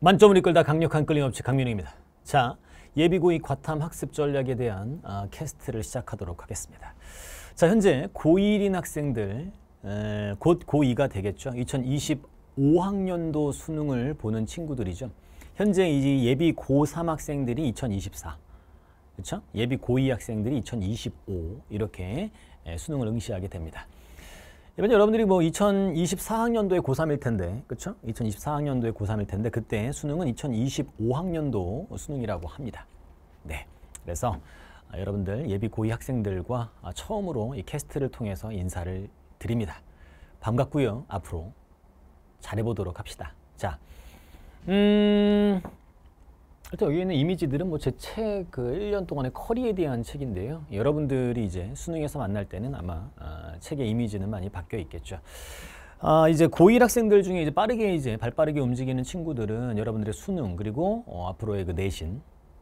만점을 이끌다 강력한 끌림없이 강민우입니다. 자, 예비고위 과탐 학습 전략에 대한 아, 캐스트를 시작하도록 하겠습니다. 자, 현재 고1인 학생들 에, 곧 고2가 되겠죠. 2025학년도 수능을 보는 친구들이죠. 현재 이 예비 고3 학생들이 2024, 그렇죠? 예비 고2 학생들이 2025 이렇게 수능을 응시하게 됩니다. 이번 여러분들이 뭐 2024학년도에 고3일 텐데, 그렇죠? 2024학년도에 고3일 텐데 그때 수능은 2025학년도 수능이라고 합니다. 네, 그래서 아, 여러분들 예비 고2 학생들과 아, 처음으로 이 캐스트를 통해서 인사를 드립니다. 반갑고요. 앞으로 잘해보도록 합시다. 자, 음... 일단 여기 있는 이미지들은 뭐 제 책 그 1년 동안의 커리에 대한 책인데요. 여러분들이 이제 수능에서 만날 때는 아마 아, 책의 이미지는 많이 바뀌어 있겠죠. 아, 이제 고1 학생들 중에 이제 빠르게 이제 발빠르게 움직이는 친구들은 여러분들의 수능 그리고 어, 앞으로의 그 내신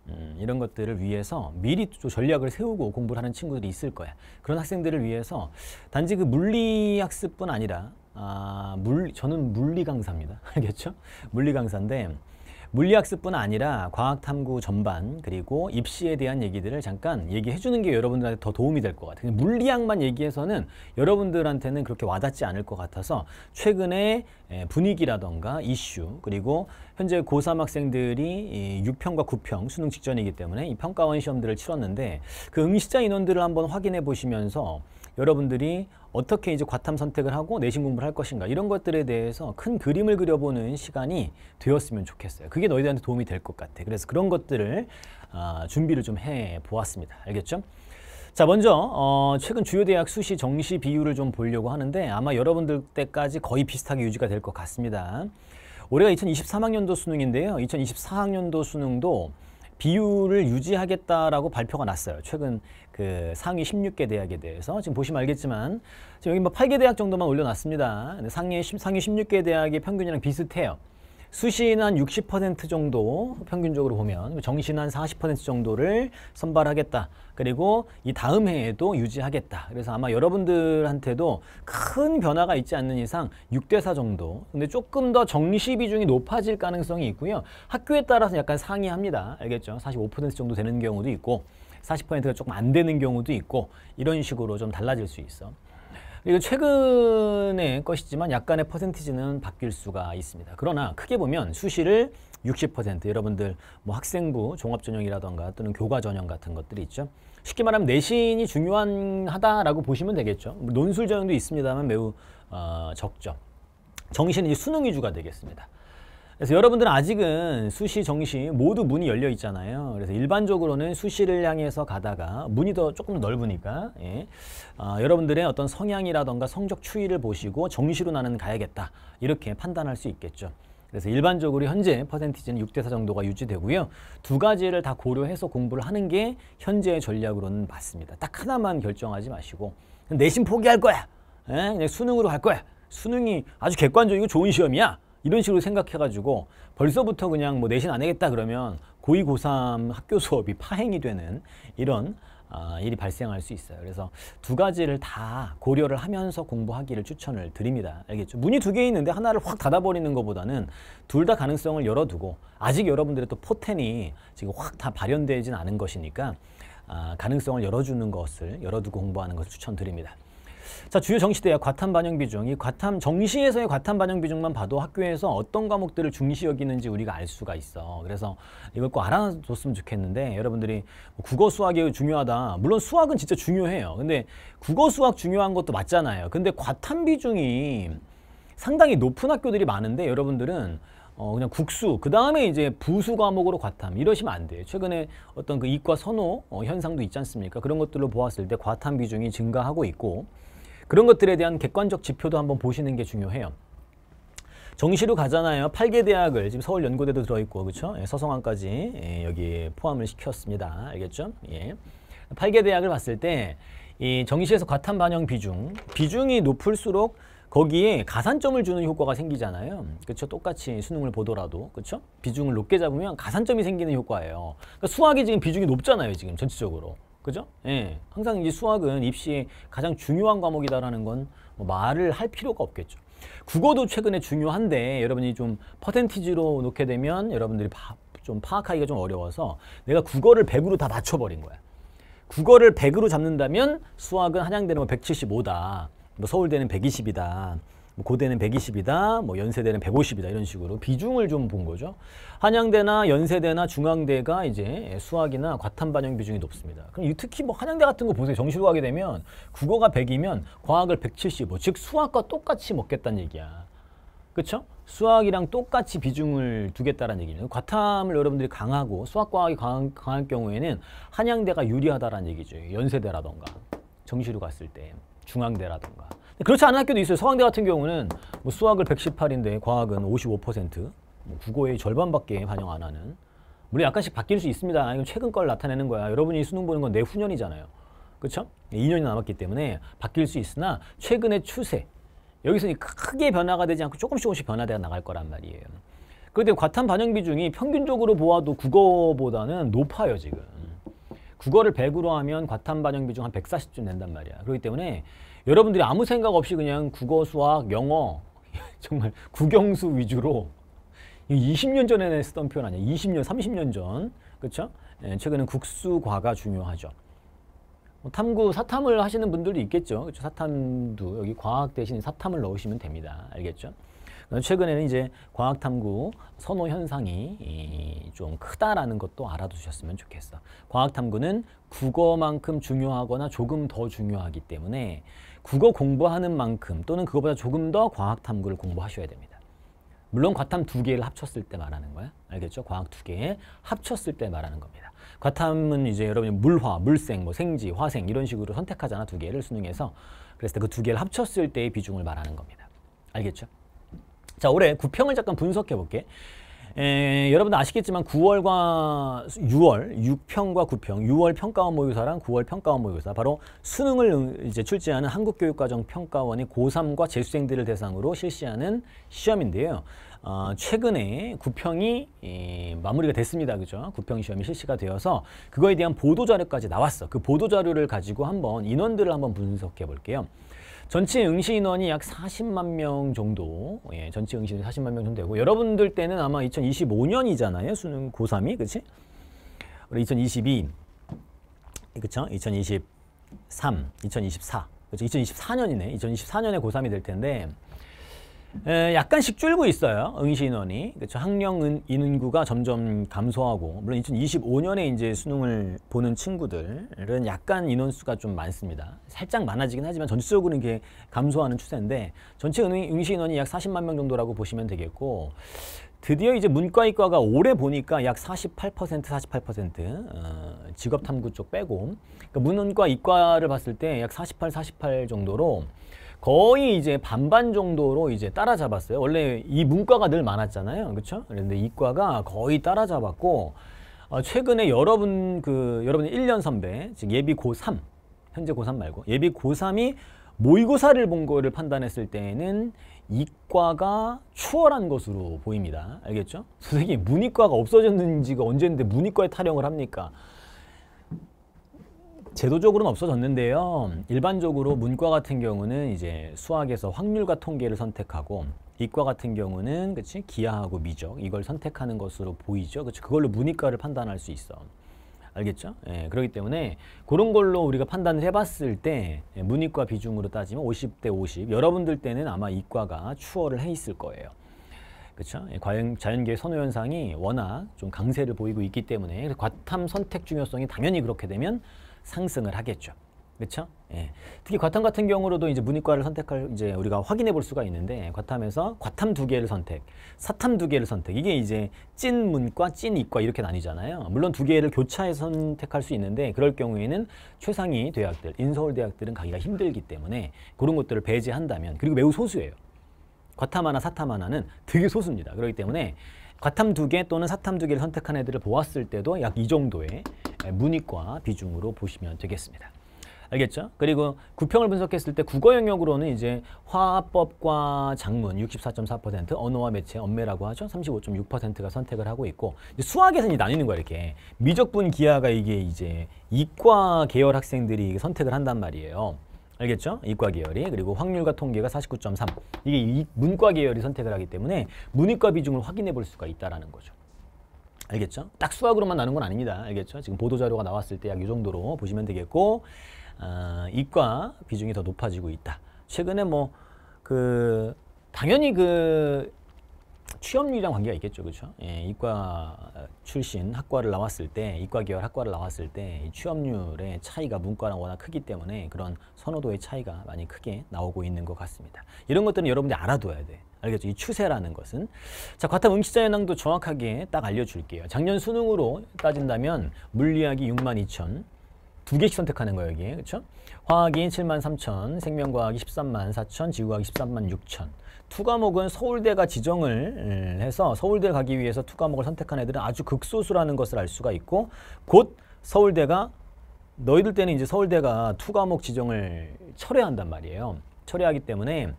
음, 이런 것들을 위해서 미리 또 전략을 세우고 공부를 하는 친구들이 있을 거야. 그런 학생들을 위해서 단지 그 물리 학습뿐 아니라 아, 물 저는 물리 강사입니다. 알겠죠? 물리 강사인데 물리학습뿐 아니라 과학탐구 전반 그리고 입시에 대한 얘기들을 잠깐 얘기해 주는 게 여러분들한테 더 도움이 될 것 같아요. 물리학만 얘기해서는 여러분들한테는 그렇게 와닿지 않을 것 같아서 최근에 예, 분위기라던가 이슈 그리고 현재 고3 학생들이 6평과 9평 수능 직전이기 때문에 이 평가원 시험들을 치렀는데 그 응시자 인원들을 한번 확인해 보시면서 여러분들이 어떻게 이제 과탐 선택을 하고 내신 공부를 할 것인가 이런 것들에 대해서 큰 그림을 그려보는 시간이 되었으면 좋겠어요. 그게 너희들한테 도움이 될 것 같아. 그래서 그런 것들을 어, 준비를 좀 해 보았습니다. 알겠죠? 자 먼저 어, 최근 주요 대학 수시 정시 비율을 좀 보려고 하는데 아마 여러분들 때까지 거의 비슷하게 유지가 될 것 같습니다. 올해가 2023학년도 수능인데요. 2024학년도 수능도 비율을 유지하겠다라고 발표가 났어요. 최근 그 상위 16개 대학에 대해서 지금 보시면 알겠지만 지금 여기 뭐 8개 대학 정도만 올려놨습니다. 상위, 16개 대학의 평균이랑 비슷해요. 수시는 한60% 정도 평균적으로 보면 정시는 한40% 정도를 선발하겠다. 그리고 이 다음 해에도 유지하겠다. 그래서 아마 여러분들한테도 큰 변화가 있지 않는 이상 6대4 정도. 근데 조금 더 정시 비중이 높아질 가능성이 있고요. 학교에 따라서 약간 상이합니다. 알겠죠? 45% 정도 되는 경우도 있고 40%가 조금 안 되는 경우도 있고 이런 식으로 좀 달라질 수 있어. 이거 최근의 것이지만 약간의 퍼센티지는 바뀔 수가 있습니다. 그러나 크게 보면 수시를 60% 여러분들 뭐 학생부 종합 전형이라던가 또는 교과 전형 같은 것들이 있죠. 쉽게 말하면 내신이 중요한 하다라고 보시면 되겠죠. 논술 전형도 있습니다만 매우 어, 적죠. 정신는 이제 수능 위주가 되겠습니다. 그래서 여러분들은 아직은 수시, 정시 모두 문이 열려 있잖아요. 그래서 일반적으로는 수시를 향해서 가다가 문이 더 조금 넓으니까 예. 아, 여러분들의 어떤 성향이라던가 성적 추이를 보시고 정시로 나는 가야겠다 이렇게 판단할 수 있겠죠. 그래서 일반적으로 현재 퍼센티지는 6대4 정도가 유지되고요. 두 가지를 다 고려해서 공부를 하는 게 현재의 전략으로는 맞습니다. 딱 하나만 결정하지 마시고 내신 포기할 거야. 예? 그냥 수능으로 갈 거야. 수능이 아주 객관적이고 좋은 시험이야. 이런 식으로 생각해가지고 벌써부터 그냥 뭐 내신 안 하겠다 그러면 고2, 고3 학교 수업이 파행이 되는 이런 아, 일이 발생할 수 있어요. 그래서 두 가지를 다 고려를 하면서 공부하기를 추천을 드립니다. 알겠죠? 문이 두 개 있는데 하나를 확 닫아버리는 것보다는 둘 다 가능성을 열어두고 아직 여러분들의 또 포텐이 지금 확 다 발현되진 않은 것이니까 아, 가능성을 열어주는 것을 열어두고 공부하는 것을 추천드립니다. 자, 주요 정시 대학 과탐 반영 비중. 이 과탐 정시에서의 과탐 반영 비중만 봐도 학교에서 어떤 과목들을 중시 여기는지 우리가 알 수가 있어. 그래서 이걸 꼭 알아줬으면 좋겠는데 여러분들이 뭐 국어 수학이 중요하다. 물론 수학은 진짜 중요해요. 근데 국어 수학 중요한 것도 맞잖아요. 근데 과탐 비중이 상당히 높은 학교들이 많은데 여러분들은 어 그냥 국수 그 다음에 이제 부수 과목으로 과탐 이러시면 안 돼요. 최근에 어떤 그 이과 선호 어 현상도 있지 않습니까? 그런 것들로 보았을 때 과탐 비중이 증가하고 있고 그런 것들에 대한 객관적 지표도 한번 보시는 게 중요해요. 정시로 가잖아요. 8개 대학을 지금 서울 연고대도 들어있고 그렇죠? 예, 서성안까지 예, 여기 포함을 시켰습니다. 알겠죠? 예. 8개 대학을 봤을 때 이 정시에서 과탄 반영 비중, 비중이 높을수록 거기에 가산점을 주는 효과가 생기잖아요. 그렇죠? 똑같이 수능을 보더라도 그렇죠? 비중을 높게 잡으면 가산점이 생기는 효과예요. 그러니까 수학이 지금 비중이 높잖아요. 지금 전체적으로. 그죠? 예. 항상 이제 수학은 입시 가장 중요한 과목이다라는 건뭐 말을 할 필요가 없겠죠. 국어도 최근에 중요한데 여러분이 좀 퍼센티지로 놓게 되면 여러분들이 파, 좀 파악하기가 좀 어려워서 내가 국어를 100으로 다 맞춰버린 거야. 국어를 100으로 잡는다면 수학은 한양대는 뭐 175다. 뭐 서울대는 120이다. 뭐 고대는 120이다, 뭐 연세대는 150이다 이런 식으로 비중을 좀 본 거죠. 한양대나 연세대나 중앙대가 이제 수학이나 과탐 반영 비중이 높습니다. 그럼 특히 뭐 한양대 같은 거 보세요. 정시로 가게 되면 국어가 100이면 과학을 175, 즉 수학과 똑같이 먹겠다는 얘기야. 그렇죠? 수학이랑 똑같이 비중을 두겠다는 얘기는 과탐을 여러분들이 강하고 수학과학이 강한, 강한 경우에는 한양대가 유리하다라는 얘기죠. 연세대라던가 정시로 갔을 때 중앙대라던가 그렇지 않은 학교도 있어요. 서강대 같은 경우는 뭐 수학을 118인데 과학은 55%, 뭐 국어의 절반밖에 반영 안 하는. 물론 약간씩 바뀔 수 있습니다. 아, 이건 최근 걸 나타내는 거야. 여러분이 수능 보는 건 내후년이잖아요. 그렇죠? 2년이 남았기 때문에 바뀔 수 있으나 최근의 추세, 여기서 크게 변화가 되지 않고 조금씩 조금씩 변화되어 나갈 거란 말이에요. 그런데 과탐 반영 비중이 평균적으로 보아도 국어보다는 높아요, 지금. 국어를 100으로 하면 과탐 반영 비중 한 140쯤 된단 말이야. 그렇기 때문에 여러분들이 아무 생각 없이 그냥 국어, 수학, 영어 정말 국영수 위주로 20년 전에 쓰던 표현 아니야. 20년, 30년 전. 그렇죠? 예, 최근엔 국수과가 중요하죠. 뭐 탐구, 사탐을 하시는 분들도 있겠죠. 그렇죠? 사탐도 여기 과학 대신 사탐을 넣으시면 됩니다. 알겠죠? 최근에는 이제 과학탐구 선호 현상이 좀 크다라는 것도 알아두셨으면 좋겠어. 과학탐구는 국어만큼 중요하거나 조금 더 중요하기 때문에 국어 공부하는 만큼 또는 그것보다 조금 더 과학 탐구를 공부하셔야 됩니다. 물론 과탐 두 개를 합쳤을 때 말하는 거야. 알겠죠? 과학 두 개 합쳤을 때 말하는 겁니다. 과탐은 이제 여러분이 물화, 물생, 뭐 생지, 화생 이런 식으로 선택하잖아 두 개를 수능에서. 그래서 그 두 개를 합쳤을 때의 비중을 말하는 겁니다. 알겠죠? 자, 올해 구평을 잠깐 분석해 볼게. 에, 예, 여러분들 아시겠지만 9월과 6월 6평과 9평 6월 평가원 모의고사랑 9월 평가원 모의고사 바로 수능을 이제 출제하는 한국교육과정평가원의 고3과 재수생들을 대상으로 실시하는 시험인데요. 어, 최근에 9평이 예, 마무리가 됐습니다. 그죠? 9평 시험이 실시가 되어서 그거에 대한 보도자료까지 나왔어. 그 보도자료를 가지고 한번 인원들을 한번 분석해 볼게요. 전체 응시 인원이 약 40만 명 정도 예, 전체 응시 40만 명 정도 되고 여러분들 때는 아마 2025년이잖아요 수능 고3이 그치? 우리 2022 그쵸? 2023 2024 그쵸? 2024년이네 2024년에 고3이 될 텐데 약간씩 줄고 있어요. 응시인원이. 그렇죠. 학령 인원구가 점점 감소하고 물론 2025년에 이제 수능을 보는 친구들은 약간 인원수가 좀 많습니다. 살짝 많아지긴 하지만 전체적으로 이게 감소하는 추세인데 전체 응시인원이 약 40만 명 정도라고 보시면 되겠고 드디어 이제 문과이과가 올해 보니까 약 48% 48% 어, 직업탐구 쪽 빼고 그러니까 문과 이과를 봤을 때 약 48, 48 정도로 거의 이제 반반 정도로 이제 따라잡았어요. 원래 이 문과가 늘 많았잖아요. 그렇죠? 그런데 이과가 거의 따라잡았고 어, 최근에 여러분 그 여러분의 1년 선배 즉 예비 고3 현재 고3 말고 예비 고3이 모의고사를 본 거를 판단했을 때는 이과가 추월한 것으로 보입니다. 알겠죠? 선생님 문이과가 없어졌는지가 언제인데 문이과에 타령을 합니까? 제도적으로는 없어졌는데요. 일반적으로 문과 같은 경우는 이제 수학에서 확률과 통계를 선택하고 이과 같은 경우는 그치 기하하고 미적 이걸 선택하는 것으로 보이죠. 그치 그걸로 문이과를 판단할 수 있어. 알겠죠? 예, 그렇기 때문에 그런 걸로 우리가 판단을 해봤을 때 예, 문이과 비중으로 따지면 50 대 50 여러분들 때는 아마 이과가 추월을 해 있을 거예요. 그렇죠? 예, 과연 자연계 선호 현상이 워낙 좀 강세를 보이고 있기 때문에 과탐 선택 중요성이 당연히 그렇게 되면 상승을 하겠죠. 그렇죠? 예. 특히 과탐 같은 경우로도 이제 문이과를 선택할 이제 우리가 확인해 볼 수가 있는데 과탐에서 과탐 두 개를 선택, 사탐 두 개를 선택. 이게 이제 찐 문과, 찐 이과 이렇게 나뉘잖아요. 물론 두 개를 교차해 선택할 수 있는데 그럴 경우에는 최상위 대학들, 인서울 대학들은 가기가 힘들기 때문에 그런 것들을 배제한다면 그리고 매우 소수예요. 과탐 하나, 사탐 하나는 되게 소수입니다. 그렇기 때문에 과탐 두 개 또는 사탐 두 개를 선택한 애들을 보았을 때도 약 이 정도의 문이과 비중으로 보시면 되겠습니다. 알겠죠? 그리고 구평을 분석했을 때 국어 영역으로는 이제 화법과 장문 64.4% 언어와 매체, 엄매라고 하죠. 35.6%가 선택을 하고 있고 수학에서는 나뉘는 거야 이렇게. 미적분 기하가 이게 이제 이과 계열 학생들이 선택을 한단 말이에요. 알겠죠? 이과 계열이 그리고 확률과 통계가 49.3 이게 문과 계열이 선택을 하기 때문에 문이과 비중을 확인해 볼 수가 있다라 거죠. 알겠죠? 딱 수학으로만 나눈 건 아닙니다. 알겠죠? 지금 보도자료가 나왔을 때 약 이 정도로 보시면 되겠고 어, 이과 비중이 더 높아지고 있다. 최근에 뭐 그 당연히 그 취업률이랑 관계가 있겠죠, 그렇죠? 예, 이과 출신 학과를 나왔을 때, 이과 계열 학과를 나왔을 때 취업률의 차이가 문과랑 워낙 크기 때문에 그런 선호도의 차이가 많이 크게 나오고 있는 것 같습니다. 이런 것들은 여러분들이 알아둬야 돼. 알겠죠? 이 추세라는 것은. 자, 과탐 응시자 현황도 정확하게 딱 알려줄게요. 작년 수능으로 따진다면 물리학이 6만 2천, 두 개씩 선택하는 거예요, 여기 그렇죠? 화학이 7만 3천, 생명과학이 13만 4천, 지구과학이 13만 6천. 투 과목은 서울대가 지정을 음, 해서 서울대 가기 위해서 투 과목을 선택한 애들은 아주 극소수라는 것을 알 수가 있고 곧 서울대가 너희들 때는 이제 서울대가 투 과목 지정을 철회한단 말이에요. 철회하기 때문에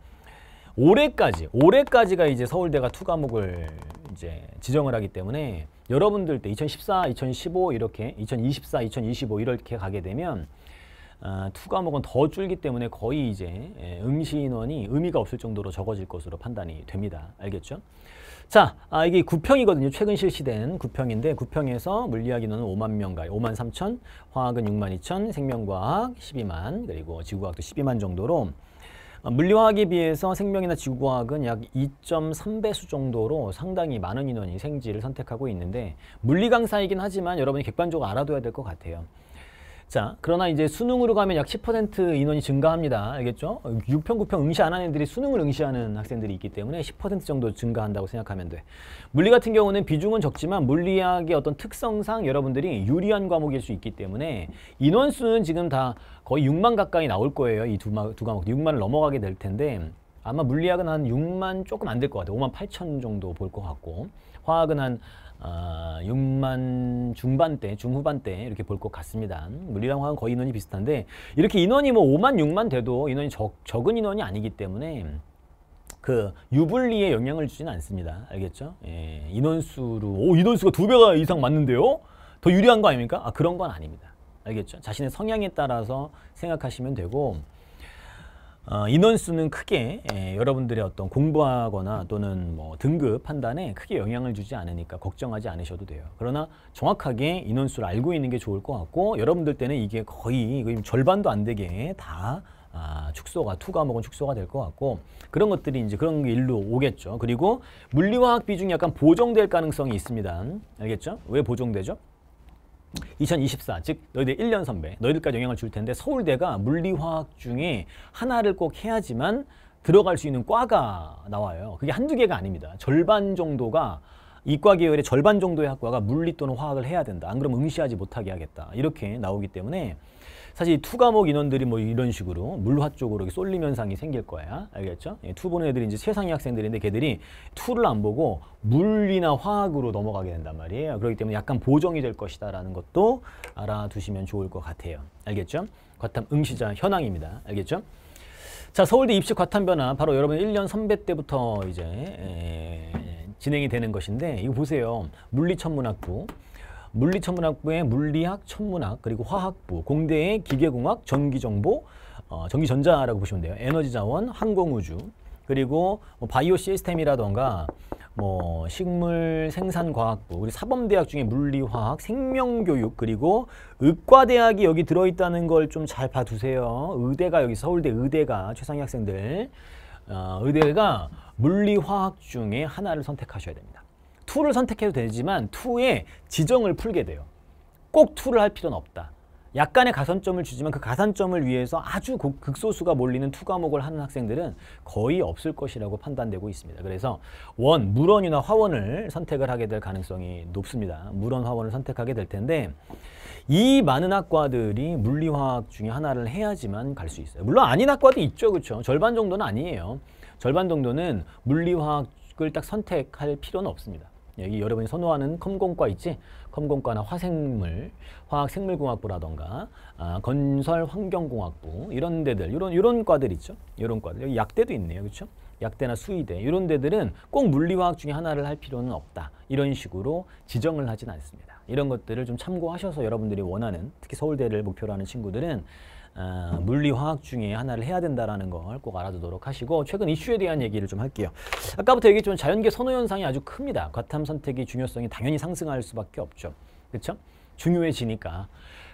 올해까지 올해까지가 이제 서울대가 투 과목을 이제 지정을 하기 때문에 여러분들 때 2014, 2015 이렇게 2024, 2025 이렇게 가게 되면 아, 투 과목은 더 줄기 때문에 거의 이제 응시 예, 인원이 의미가 없을 정도로 적어질 것으로 판단이 됩니다. 알겠죠? 자, 아, 이게 구평이거든요. 최근 실시된 구평인데 구평에서 물리학 인원은 5만 명가에 5만 3천, 화학은 6만 2천, 생명과학 12만, 그리고 지구과학도 12만 정도로 아, 물리화학에 비해서 생명이나 지구과학은 약 2.3배수 정도로 상당히 많은 인원이 생지를 선택하고 있는데 물리 강사이긴 하지만 여러분이 객관적으로 알아둬야 될 것 같아요. 자, 그러나 이제 수능으로 가면 약 10% 인원이 증가합니다. 알겠죠? 6평, 9평 응시 안 하는 애들이 수능을 응시하는 학생들이 있기 때문에 10% 정도 증가한다고 생각하면 돼. 물리 같은 경우는 비중은 적지만 물리학의 어떤 특성상 여러분들이 유리한 과목일 수 있기 때문에 인원수는 지금 다 거의 6만 가까이 나올 거예요. 이 두 과목. 6만을 넘어가게 될 텐데 아마 물리학은 한 6만 조금 안 될 것 같아요. 5만 8천 정도 볼 것 같고 화학은 한 아, 6만 중반대, 중후반대 이렇게 볼 것 같습니다. 물리랑 화학 거의 인원이 비슷한데 이렇게 인원이 뭐 5만, 6만 돼도 인원이 적, 적은 인원이 아니기 때문에 그 유불리에 영향을 주지는 않습니다. 알겠죠? 예, 인원수로 오 인원수가 두 배가 이상 맞는데요? 더 유리한 거 아닙니까? 아 그런 건 아닙니다. 알겠죠? 자신의 성향에 따라서 생각하시면 되고 어, 인원수는 크게 예, 여러분들의 어떤 공부하거나 또는 뭐 등급 판단에 크게 영향을 주지 않으니까 걱정하지 않으셔도 돼요. 그러나 정확하게 인원수를 알고 있는 게 좋을 것 같고 여러분들 때는 이게 거의 절반도 안 되게 다 아, 축소가 투 과목은 축소가 될 것 같고 그런 것들이 이제 그런 일로 오겠죠. 그리고 물리화학 비중이 약간 보정될 가능성이 있습니다. 알겠죠? 왜 보정되죠? 2024, 즉 너희들 1년 선배, 너희들까지 영향을 줄 텐데 서울대가 물리화학 중에 하나를 꼭 해야지만 들어갈 수 있는 과가 나와요. 그게 한두 개가 아닙니다. 절반 정도가 이과 계열의 절반 정도의 학과가 물리 또는 화학을 해야 된다. 안 그러면 응시하지 못하게 하겠다. 이렇게 나오기 때문에 사실 투 과목 인원들이 뭐 이런 식으로 물화 쪽으로 쏠림 현상이 생길 거야. 알겠죠? 예, 투 보는 애들이 이제 최상위 학생들인데 걔들이 투를 안 보고 물리나 화학으로 넘어가게 된단 말이에요. 그렇기 때문에 약간 보정이 될 것이다라는 것도 알아두시면 좋을 것 같아요. 알겠죠? 과탐 응시자 현황입니다. 알겠죠? 자, 서울대 입시 과탐 변화 바로 여러분 1년 선배 때부터 이제 에, 예, 예, 예, 진행이 되는 것인데 이거 보세요. 물리천문학부 물리천문학부의 물리학, 천문학, 그리고 화학부, 공대의 기계공학, 전기정보, 어, 전기전자라고 보시면 돼요. 에너지자원, 항공우주, 그리고 뭐 바이오 시스템이라던가 뭐 식물 생산과학부 우리 사범대학 중에 물리화학 생명교육 그리고 의과대학이 여기 들어있다는 걸 좀 잘 봐두세요 의대가 여기 서울대 의대가 최상위 학생들 어, 의대가 물리화학 중에 하나를 선택하셔야 됩니다 2를 선택해도 되지만 2의 지정을 풀게 돼요. 꼭 2를 할 필요는 없다. 약간의 가산점을 주지만 그 가산점을 위해서 아주 극소수가 몰리는 투 과목을 하는 학생들은 거의 없을 것이라고 판단되고 있습니다. 그래서 원, 물원이나 화원을 선택을 하게 될 가능성이 높습니다. 물원, 화원을 선택하게 될 텐데 이 많은 학과들이 물리화학 중에 하나를 해야지만 갈 수 있어요. 물론 아닌 학과도 있죠. 그렇죠? 절반 정도는 아니에요. 절반 정도는 물리화학을 딱 선택할 필요는 없습니다. 여기 여러분이 선호하는 컴공과 있지? 컴공과나 화생물, 화학생물공학부라던가 아, 건설환경공학부 이런 데들, 이런 이런 과들 있죠? 이런 과들. 여기 약대도 있네요. 그렇죠? 약대나 수의대 이런 데들은 꼭 물리화학 중에 하나를 할 필요는 없다. 이런 식으로 지정을 하진 않습니다. 이런 것들을 좀 참고하셔서 여러분들이 원하는 특히 서울대를 목표로 하는 친구들은 아, 물리화학 중에 하나를 해야 된다는걸 꼭 알아두도록 하시고 최근 이슈에 대한 얘기를 좀 할게요. 아까부터 얘기했지만 자연계 선호 현상이 아주 큽니다. 과탐 선택의 중요성이 당연히 상승할 수밖에 없죠. 그렇죠? 중요해지니까.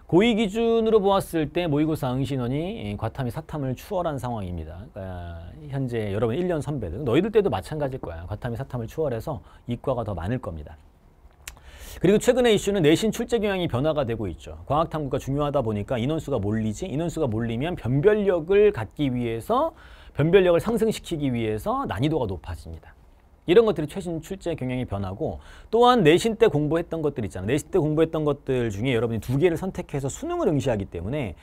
고위 기준으로 보았을 때 모의고사 응시원이 과탐이 사탐을 추월한 상황입니다. 아, 현재 여러분 1년 선배들, 너희들 때도 마찬가지일 거야. 과탐이 사탐을 추월해서 이과가 더 많을 겁니다. 그리고 최근의 이슈는 내신 출제 경향이 변화가 되고 있죠. 과학 탐구가 중요하다 보니까 인원수가 몰리지 인원수가 몰리면 변별력을 갖기 위해서 변별력을 상승시키기 위해서 난이도가 높아집니다. 이런 것들이 최신 출제 경향이 변하고 또한 내신 때 공부했던 것들 있잖아요. 내신 때 공부했던 것들 중에 여러분이 두 개를 선택해서 수능을 응시하기 때문에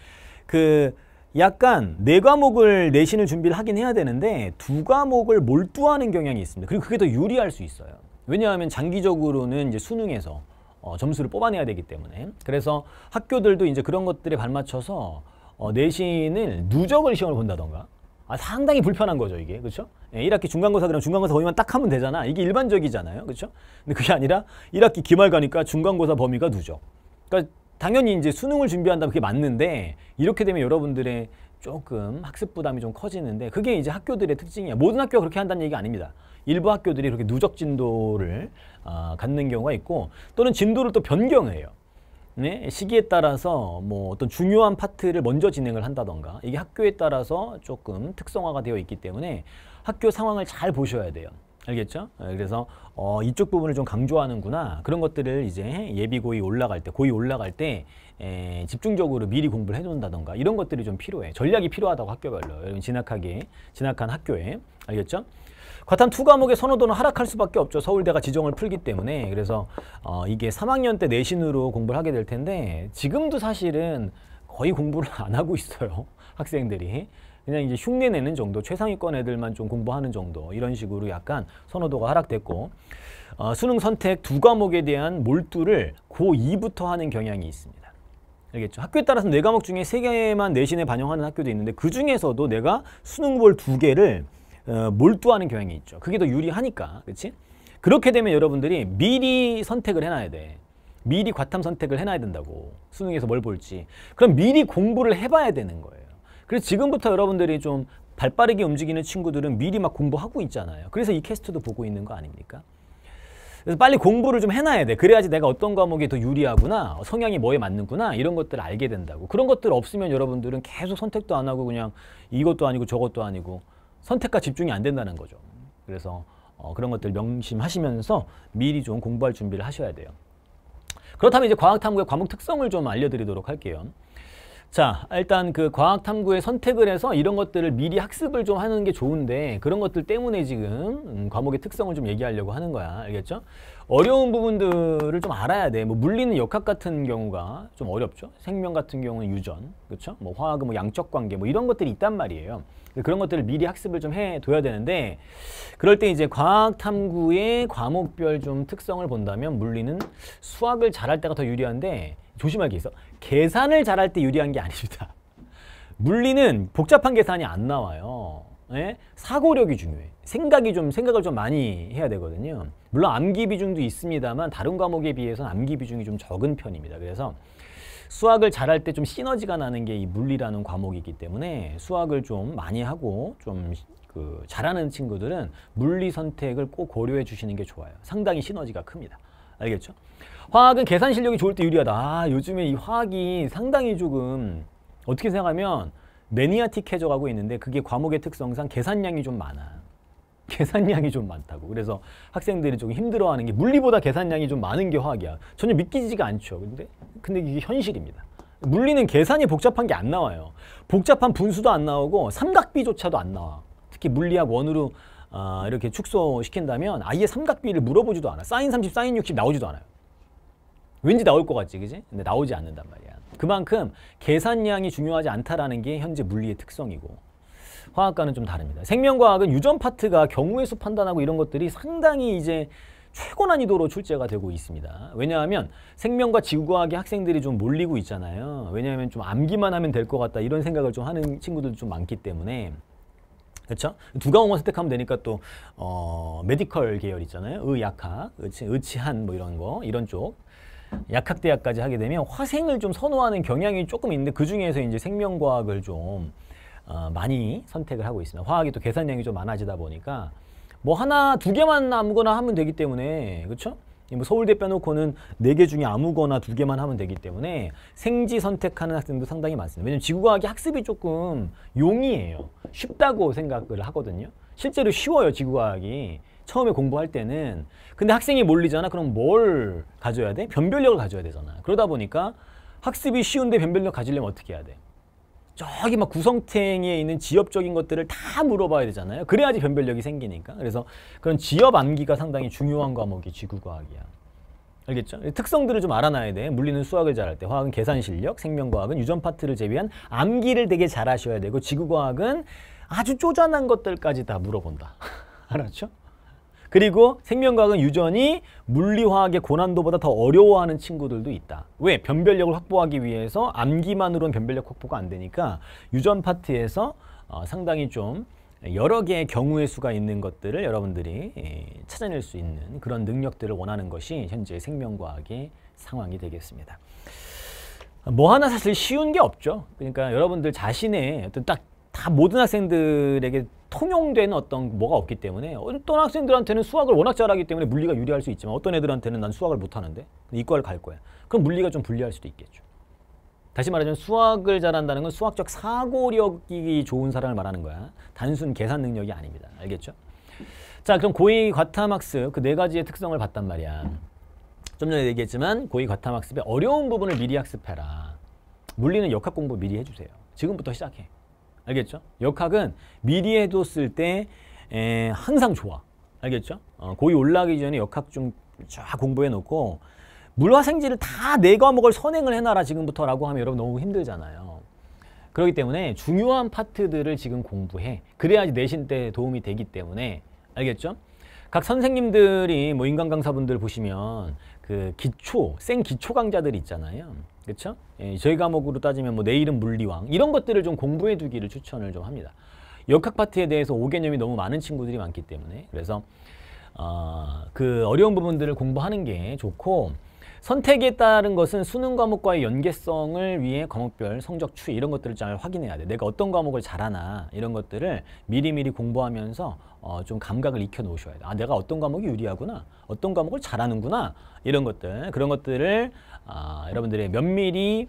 그 약간 네 과목을 내신을 준비를 하긴 해야 되는데 두 과목을 몰두하는 경향이 있습니다. 그리고 그게 더 유리할 수 있어요. 왜냐하면 장기적으로는 이제 수능에서 어, 점수를 뽑아내야 되기 때문에 그래서 학교들도 이제 그런 것들에 발맞춰서 어, 내신을 누적을 시험을 본다던가 아, 상당히 불편한 거죠 이게 그렇죠? 예, 1학기 중간고사 그럼 중간고사 범위만 딱 하면 되잖아 이게 일반적이잖아요 그렇죠? 근데 그게 아니라 1학기 기말 가니까 중간고사 범위가 누적 그러니까 당연히 이제 수능을 준비한다면 그게 맞는데 이렇게 되면 여러분들의 조금 학습 부담이 좀 커지는데 그게 이제 학교들의 특징이야 모든 학교가 그렇게 한다는 얘기 아닙니다 일부 학교들이 그렇게 누적 진도를 어, 갖는 경우가 있고 또는 진도를 또 변경해요. 네? 시기에 따라서 뭐 어떤 중요한 파트를 먼저 진행을 한다던가 이게 학교에 따라서 조금 특성화가 되어 있기 때문에 학교 상황을 잘 보셔야 돼요. 알겠죠? 예, 그래서 어, 이쪽 부분을 좀 강조하는구나 그런 것들을 이제 예비고위 올라갈 때 고위 올라갈 때 에, 집중적으로 미리 공부를 해놓는다던가 이런 것들이 좀 필요해 전략이 필요하다고 학교별로 진학하기 진학한 학교에 알겠죠? 과탐 두 과목의 선호도는 하락할 수밖에 없죠. 서울대가 지정을 풀기 때문에. 그래서 어, 이게 3학년 때 내신으로 공부를 하게 될 텐데 지금도 사실은 거의 공부를 안 하고 있어요. 학생들이. 그냥 이제 흉내 내는 정도, 최상위권 애들만 좀 공부하는 정도 이런 식으로 약간 선호도가 하락됐고 어, 수능 선택 두 과목에 대한 몰두를 고2부터 하는 경향이 있습니다. 알겠죠? 학교에 따라서 네 과목 중에 세 개만 내신에 반영하는 학교도 있는데 그 중에서도 내가 수능 볼두 개를 어, 몰두하는 경향이 있죠. 그게 더 유리하니까. 그렇지? 그렇게 되면 여러분들이 미리 선택을 해놔야 돼. 미리 과탐 선택을 해놔야 된다고. 수능에서 뭘 볼지. 그럼 미리 공부를 해봐야 되는 거예요. 그래서 지금부터 여러분들이 좀 발빠르게 움직이는 친구들은 미리 막 공부하고 있잖아요. 그래서 이 캐스트도 보고 있는 거 아닙니까? 그래서 빨리 공부를 좀 해놔야 돼. 그래야지 내가 어떤 과목이 더 유리하구나, 성향이 뭐에 맞는구나 이런 것들을 알게 된다고. 그런 것들 없으면 여러분들은 계속 선택도 안 하고 그냥 이것도 아니고 저것도 아니고 선택과 집중이 안 된다는 거죠. 그래서 어, 그런 것들 명심하시면서 미리 좀 공부할 준비를 하셔야 돼요. 그렇다면 이제 과학탐구의 과목 특성을 좀 알려드리도록 할게요. 자, 일단 그 과학탐구의 선택을 해서 이런 것들을 미리 학습을 좀 하는 게 좋은데 그런 것들 때문에 지금 음, 과목의 특성을 좀 얘기하려고 하는 거야. 알겠죠? 어려운 부분들을 좀 알아야 돼. 뭐 물리는 역학 같은 경우가 좀 어렵죠. 생명 같은 경우는 유전, 그렇죠? 뭐 화학은 뭐 양적 관계, 뭐 이런 것들이 있단 말이에요. 그런 것들을 미리 학습을 좀 해둬야 되는데 그럴 때 이제 과학 탐구의 과목별 좀 특성을 본다면 물리는 수학을 잘할 때가 더 유리한데 조심할 게 있어. 계산을 잘할 때 유리한 게 아닙니다. 물리는 복잡한 계산이 안 나와요. 예? 사고력이 중요해. 생각이 좀 생각을 좀 많이 해야 되거든요. 물론 암기 비중도 있습니다만 다른 과목에 비해서는 암기 비중이 좀 적은 편입니다. 그래서 수학을 잘할 때 좀 시너지가 나는 게 이 물리라는 과목이기 때문에 수학을 좀 많이 하고 좀 그 잘하는 친구들은 물리 선택을 꼭 고려해 주시는 게 좋아요. 상당히 시너지가 큽니다. 알겠죠? 화학은 계산 실력이 좋을 때 유리하다. 아, 요즘에 이 화학이 상당히 조금 어떻게 생각하면 매니아틱해져 가고 있는데 그게 과목의 특성상 계산량이 좀 많아. 계산량이 좀 많다고. 그래서 학생들이 조금 힘들어하는 게 물리보다 계산량이 좀 많은 게 화학이야. 전혀 믿기지가 않죠. 근데 근데 이게 현실입니다. 물리는 계산이 복잡한 게 안 나와요. 복잡한 분수도 안 나오고 삼각비조차도 안 나와. 특히 물리학 원으로 어, 이렇게 축소시킨다면 아예 삼각비를 물어보지도 않아. 사인 30, 사인 60 나오지도 않아요. 왠지 나올 것 같지, 그지? 근데 나오지 않는단 말이야. 그만큼 계산량이 중요하지 않다라는 게 현재 물리의 특성이고 화학과는 좀 다릅니다. 생명과학은 유전 파트가 경우의 수 판단하고 이런 것들이 상당히 이제 최고 난이도로 출제가 되고 있습니다. 왜냐하면 생명과 지구과학의 학생들이 좀 몰리고 있잖아요. 왜냐하면 좀 암기만 하면 될 것 같다 이런 생각을 좀 하는 친구들도 좀 많기 때문에 그렇죠? 두 과목만 선택하면 되니까 또 어, 메디컬 계열 있잖아요. 의약학, 의치, 의치한 뭐 이런 거 이런 쪽 약학대학까지 하게 되면 화생을 좀 선호하는 경향이 조금 있는데 그 중에서 이제 생명과학을 좀 어, 많이 선택을 하고 있습니다. 화학이 또 계산량이 좀 많아지다 보니까 뭐 하나 두 개만 아무거나 하면 되기 때문에 그렇죠? 뭐 서울대 빼놓고는 네 개 중에 아무거나 두 개만 하면 되기 때문에 생지 선택하는 학생도 상당히 많습니다. 왜냐면 지구과학이 학습이 조금 용이해요. 쉽다고 생각을 하거든요. 실제로 쉬워요, 지구과학이. 처음에 공부할 때는 근데 학생이 몰리잖아 그럼 뭘 가져야 돼? 변별력을 가져야 되잖아 그러다 보니까 학습이 쉬운데 변별력 가지려면 어떻게 해야 돼? 저기 막 구성탱이에 있는 지엽적인 것들을 다 물어봐야 되잖아요 그래야지 변별력이 생기니까 그래서 그런 지엽 암기가 상당히 중요한 과목이 지구과학이야 알겠죠? 특성들을 좀 알아놔야 돼. 물리는 수학을 잘할 때, 화학은 계산 실력, 생명과학은 유전 파트를 제외한 암기를 되게 잘하셔야 되고 지구과학은 아주 쪼잔한 것들까지 다 물어본다. 알았죠? 그리고 생명과학은 유전이 물리화학의 고난도보다 더 어려워하는 친구들도 있다. 왜? 변별력을 확보하기 위해서 암기만으로는 변별력 확보가 안 되니까 유전 파트에서 어, 상당히 좀 여러 개의 경우의 수가 있는 것들을 여러분들이 예, 찾아낼 수 있는 그런 능력들을 원하는 것이 현재 생명과학의 상황이 되겠습니다. 뭐 하나 사실 쉬운 게 없죠. 그러니까 여러분들 자신의 어떤 딱 다 모든 학생들에게 통용되는 어떤 뭐가 없기 때문에 어떤 학생들한테는 수학을 워낙 잘하기 때문에 물리가 유리할 수 있지만 어떤 애들한테는 난 수학을 못하는데 이과를 갈 거야. 그럼 물리가 좀 불리할 수도 있겠죠. 다시 말하자면 수학을 잘한다는 건 수학적 사고력이 좋은 사람을 말하는 거야. 단순 계산 능력이 아닙니다. 알겠죠? 자 그럼 고이 과탐학습 그 네 가지의 특성을 봤단 말이야. 좀 전에 얘기했지만 고이 과탐학습의 어려운 부분을 미리 학습해라. 물리는 역학 공부 미리 해주세요. 지금부터 시작해. 알겠죠? 역학은 미리 해뒀을 때 에, 항상 좋아. 알겠죠? 어, 고이 올라가기 전에 역학 좀 쫙 공부해 놓고 물화생지를 다네 과목을 선행을 해놔라 지금부터 라고 하면 여러분 너무 힘들잖아요. 그렇기 때문에 중요한 파트들을 지금 공부해. 그래야지 내신 때 도움이 되기 때문에 알겠죠? 각 선생님들이 뭐 인간 강사분들 보시면 그 기초, 생 기초 강좌들 있잖아요. 그렇죠? 예, 저희 과목으로 따지면 뭐 내일은 물리왕 이런 것들을 좀 공부해 두기를 추천을 좀 합니다. 역학 파트에 대해서 5개념이 너무 많은 친구들이 많기 때문에 그래서 어, 그 어려운 부분들을 공부하는 게 좋고 선택에 따른 것은 수능 과목과의 연계성을 위해 과목별 성적 추이 이런 것들을 잘 확인해야 돼. 내가 어떤 과목을 잘하나 이런 것들을 미리미리 공부하면서 어, 좀 감각을 익혀 놓으셔야 돼. 아, 내가 어떤 과목이 유리하구나. 어떤 과목을 잘하는구나. 이런 것들. 그런 것들을 아, 여러분들의 면밀히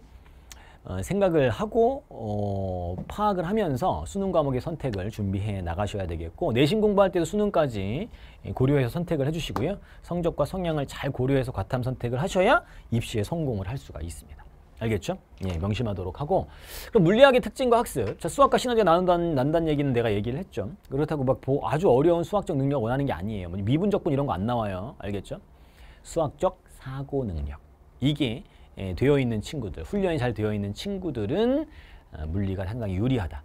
어, 생각을 하고 어, 파악을 하면서 수능 과목의 선택을 준비해 나가셔야 되겠고 내신 공부할 때도 수능까지 예, 고려해서 선택을 해주시고요. 성적과 성향을 잘 고려해서 과탐 선택을 하셔야 입시에 성공을 할 수가 있습니다. 알겠죠? 예, 명심하도록 하고 그럼 물리학의 특징과 학습 자, 수학과 시너지가 나눈다는, 난다는 얘기는 내가 얘기를 했죠. 그렇다고 막 보, 아주 어려운 수학적 능력 원하는 게 아니에요. 뭐, 미분적분 이런 거 안 나와요. 알겠죠? 수학적 사고 능력 이게 예, 되어 있는 친구들, 훈련이 잘 되어 있는 친구들은 어, 물리가 상당히 유리하다.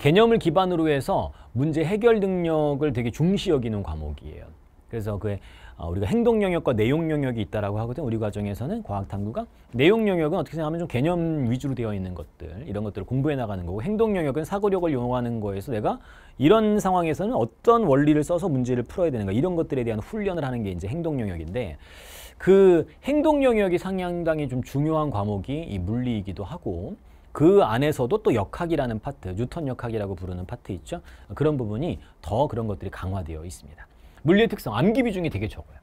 개념을 기반으로 해서 문제 해결 능력을 되게 중시 여기는 과목이에요. 그래서 그 우리가 행동 영역과 내용 영역이 있다라고 하거든. 우리 과정에서는 과학 탐구가 내용 영역은 어떻게 생각하면 좀 개념 위주로 되어 있는 것들 이런 것들을 공부해 나가는 거고 행동 영역은 사고력을 이용하는 거에서 내가 이런 상황에서는 어떤 원리를 써서 문제를 풀어야 되는가 이런 것들에 대한 훈련을 하는 게 이제 행동 영역인데 그 행동 영역이 상당히 좀 중요한 과목이 이 물리이기도 하고 그 안에서도 또 역학이라는 파트, 뉴턴 역학이라고 부르는 파트 있죠. 그런 부분이 더 그런 것들이 강화되어 있습니다. 물리의 특성, 암기 비중이 되게 적어요.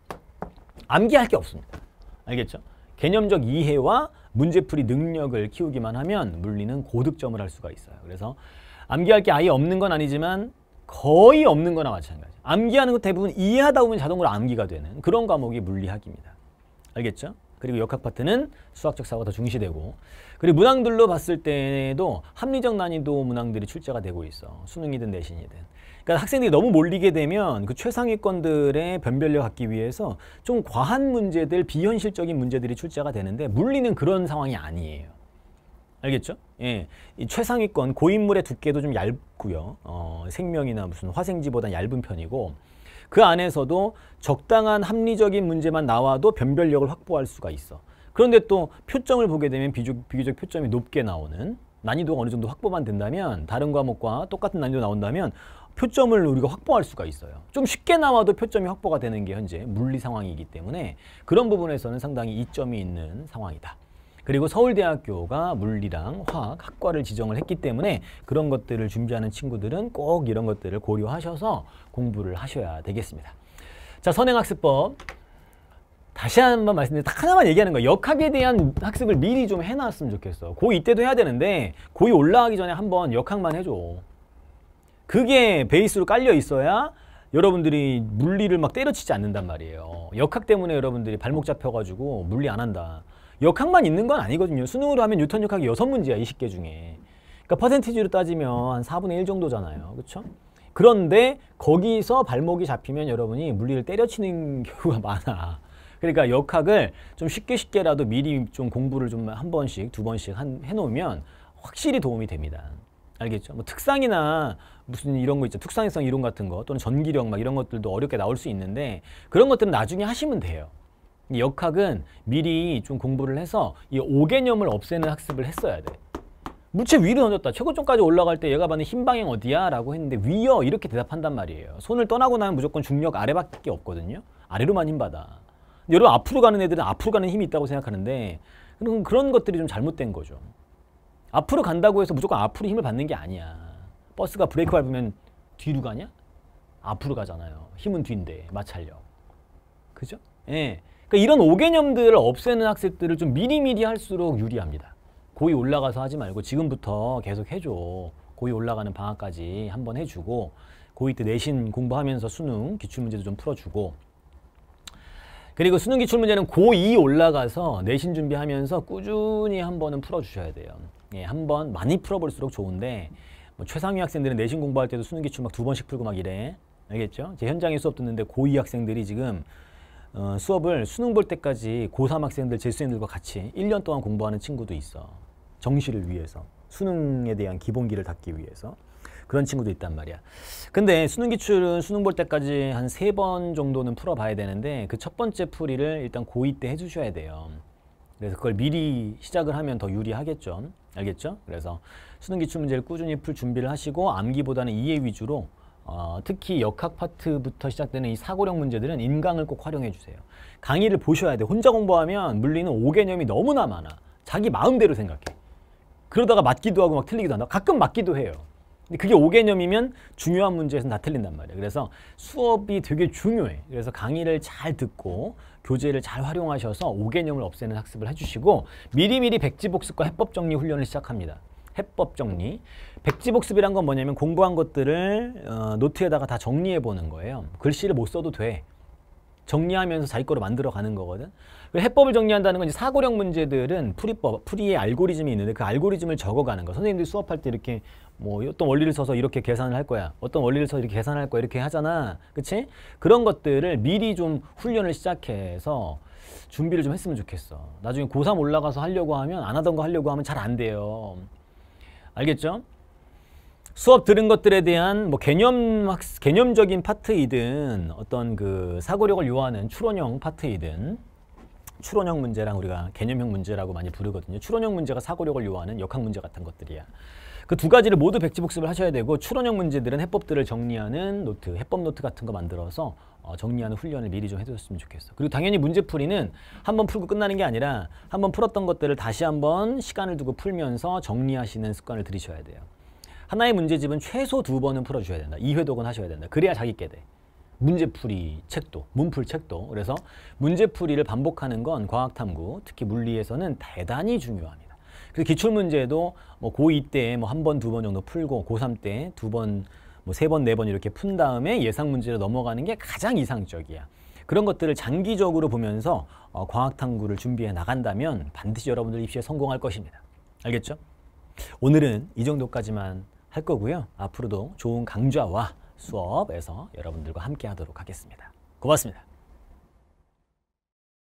암기할 게 없습니다. 알겠죠? 개념적 이해와 문제풀이 능력을 키우기만 하면 물리는 고득점을 할 수가 있어요. 그래서 암기할 게 아예 없는 건 아니지만 거의 없는 거나 마찬가지. 암기하는 것 대부분 이해하다 보면 자동으로 암기가 되는 그런 과목이 물리학입니다. 알겠죠? 그리고 역학 파트는 수학적 사고가 더 중시되고 그리고 문항들로 봤을 때도 합리적 난이도 문항들이 출제가 되고 있어. 수능이든 내신이든. 그러니까 학생들이 너무 몰리게 되면 그 최상위권들의 변별력 갖기 위해서 좀 과한 문제들, 비현실적인 문제들이 출제가 되는데 물리는 그런 상황이 아니에요. 알겠죠? 예. 이 최상위권 고인물의 두께도 좀 얇고요. 어, 생명이나 무슨 화생지보다 얇은 편이고 그 안에서도 적당한 합리적인 문제만 나와도 변별력을 확보할 수가 있어. 그런데 또 표점을 보게 되면 비교, 비교적 표점이 높게 나오는 난이도가 어느 정도 확보만 된다면 다른 과목과 똑같은 난이도 나온다면 표점을 우리가 확보할 수가 있어요. 좀 쉽게 나와도 표점이 확보가 되는 게 현재 물리 상황이기 때문에 그런 부분에서는 상당히 이점이 있는 상황이다. 그리고 서울대학교가 물리랑 화학 학과를 지정을 했기 때문에 그런 것들을 준비하는 친구들은 꼭 이런 것들을 고려하셔서 공부를 하셔야 되겠습니다. 자, 선행학습법. 다시 한 번 말씀드리면 딱 하나만 얘기하는 거예요. 역학에 대한 학습을 미리 좀 해놨으면 좋겠어. 고2 때도 해야 되는데 고2 올라가기 전에 한번 역학만 해줘. 그게 베이스로 깔려 있어야 여러분들이 물리를 막 때려치지 않는단 말이에요. 역학 때문에 여러분들이 발목 잡혀가지고 물리 안 한다. 역학만 있는 건 아니거든요. 수능으로 하면 뉴턴 역학이 여섯 문제야, 20개 중에. 그러니까 퍼센티지로 따지면 한 4분의 1 정도잖아요. 그렇죠? 그런데 거기서 발목이 잡히면 여러분이 물리를 때려치는 경우가 많아. 그러니까 역학을 좀 쉽게 쉽게라도 미리 좀 공부를 좀 한 번씩, 두 번씩 한, 해놓으면 확실히 도움이 됩니다. 알겠죠? 뭐 특상이나 무슨 이런 거 있죠. 특상성 이론 같은 거 또는 전기력 막 이런 것들도 어렵게 나올 수 있는데 그런 것들은 나중에 하시면 돼요. 역학은 미리 좀 공부를 해서 이오개념을 없애는 학습을 했어야 돼. 물체 위로 던졌다. 최고점까지 올라갈 때 얘가 받는 흰 방향 어디야? 라고 했는데 위여 이렇게 대답한단 말이에요. 손을 떠나고 나면 무조건 중력 아래밖에 없거든요. 아래로만 힘 받아. 여러분 앞으로 가는 애들은 앞으로 가는 힘이 있다고 생각하는데 그런, 그런 것들이 좀 잘못된 거죠. 앞으로 간다고 해서 무조건 앞으로 힘을 받는 게 아니야. 버스가 브레이크 밟으면 뒤로 가냐? 앞으로 가잖아요. 힘은 뒤인데 마찰력. 그죠? 예. 그러니까 이런 오개념들을 없애는 학습들을 좀 미리미리 할수록 유리합니다. 고이 올라가서 하지 말고 지금부터 계속 해줘. 고이 올라가는 방학까지 한번 해주고 고이 때 내신 공부하면서 수능 기출문제도 좀 풀어주고 그리고 수능 기출문제는 고2 올라가서 내신 준비하면서 꾸준히 한 번은 풀어주셔야 돼요. 예, 한번 많이 풀어볼수록 좋은데 뭐 최상위 학생들은 내신 공부할 때도 수능 기출 막 두 번씩 풀고 막 이래. 알겠죠? 제 현장에 수업 듣는데 고2 학생들이 지금 어, 수업을 수능 볼 때까지 고3 학생들, 재수생들과 같이 1년 동안 공부하는 친구도 있어. 정시를 위해서. 수능에 대한 기본기를 닦기 위해서. 그런 친구도 있단 말이야. 근데 수능 기출은 수능 볼 때까지 한 세 번 정도는 풀어봐야 되는데 그 첫 번째 풀이를 일단 고2 때 해주셔야 돼요. 그래서 그걸 미리 시작을 하면 더 유리하겠죠. 알겠죠? 그래서 수능 기출 문제를 꾸준히 풀 준비를 하시고 암기보다는 이해 위주로 어, 특히 역학 파트부터 시작되는 이 사고력 문제들은 인강을 꼭 활용해 주세요. 강의를 보셔야 돼. 혼자 공부하면 물리는 5개념이 너무나 많아. 자기 마음대로 생각해. 그러다가 맞기도 하고 막 틀리기도 한다. 가끔 맞기도 해요. 근데 그게 5개념이면 중요한 문제에서는 다 틀린단 말이에요. 그래서 수업이 되게 중요해. 그래서 강의를 잘 듣고 교재를 잘 활용하셔서 5개념을 없애는 학습을 해주시고 미리미리 백지복습과 해법정리 훈련을 시작합니다. 해법 정리. 백지복습이란 건 뭐냐면 공부한 것들을 어, 노트에다가 다 정리해 보는 거예요. 글씨를 못 써도 돼. 정리하면서 자기 거로 만들어 가는 거거든. 해법을 정리한다는 건 이제 사고력 문제들은 풀이법, 풀이의 알고리즘이 있는데 그 알고리즘을 적어가는 거. 선생님들이 수업할 때 이렇게 뭐 어떤 원리를 써서 이렇게 계산을 할 거야. 어떤 원리를 써서 이렇게 계산할 거야. 이렇게 하잖아. 그치? 그런 것들을 미리 좀 훈련을 시작해서 준비를 좀 했으면 좋겠어. 나중에 고3 올라가서 하려고 하면 안 하던 거 하려고 하면 잘 안 돼요. 알겠죠? 수업 들은 것들에 대한 뭐 개념 개념적인 파트이든 어떤 그 사고력을 요하는 추론형 파트이든 추론형 문제랑 우리가 개념형 문제라고 많이 부르거든요. 추론형 문제가 사고력을 요하는 역학 문제 같은 것들이야. 그두 가지를 모두 백지 복습을 하셔야 되고 추론형 문제들은 해법들을 정리하는 노트, 해법 노트 같은 거 만들어서 어, 정리하는 훈련을 미리 좀 해두셨으면 좋겠어. 그리고 당연히 문제풀이는 한 번 풀고 끝나는 게 아니라 한 번 풀었던 것들을 다시 한 번 시간을 두고 풀면서 정리하시는 습관을 들이셔야 돼요. 하나의 문제집은 최소 두 번은 풀어주셔야 된다. 2회 독은 하셔야 된다. 그래야 자기 깨 돼. 문제풀이 책도, 문풀 책도. 그래서 문제풀이를 반복하는 건 과학탐구, 특히 물리에서는 대단히 중요합니다. 그 기출 문제도 뭐 고2 때뭐한 번, 두 번 정도 풀고 고3 때 두 번, 뭐세 번, 네 번 이렇게 푼 다음에 예상 문제로 넘어가는 게 가장 이상적이야. 그런 것들을 장기적으로 보면서 어, 과학 탐구를 준비해 나간다면 반드시 여러분들 입시에 성공할 것입니다. 알겠죠? 오늘은 이 정도까지만 할 거고요. 앞으로도 좋은 강좌와 수업에서 여러분들과 함께 하도록 하겠습니다. 고맙습니다.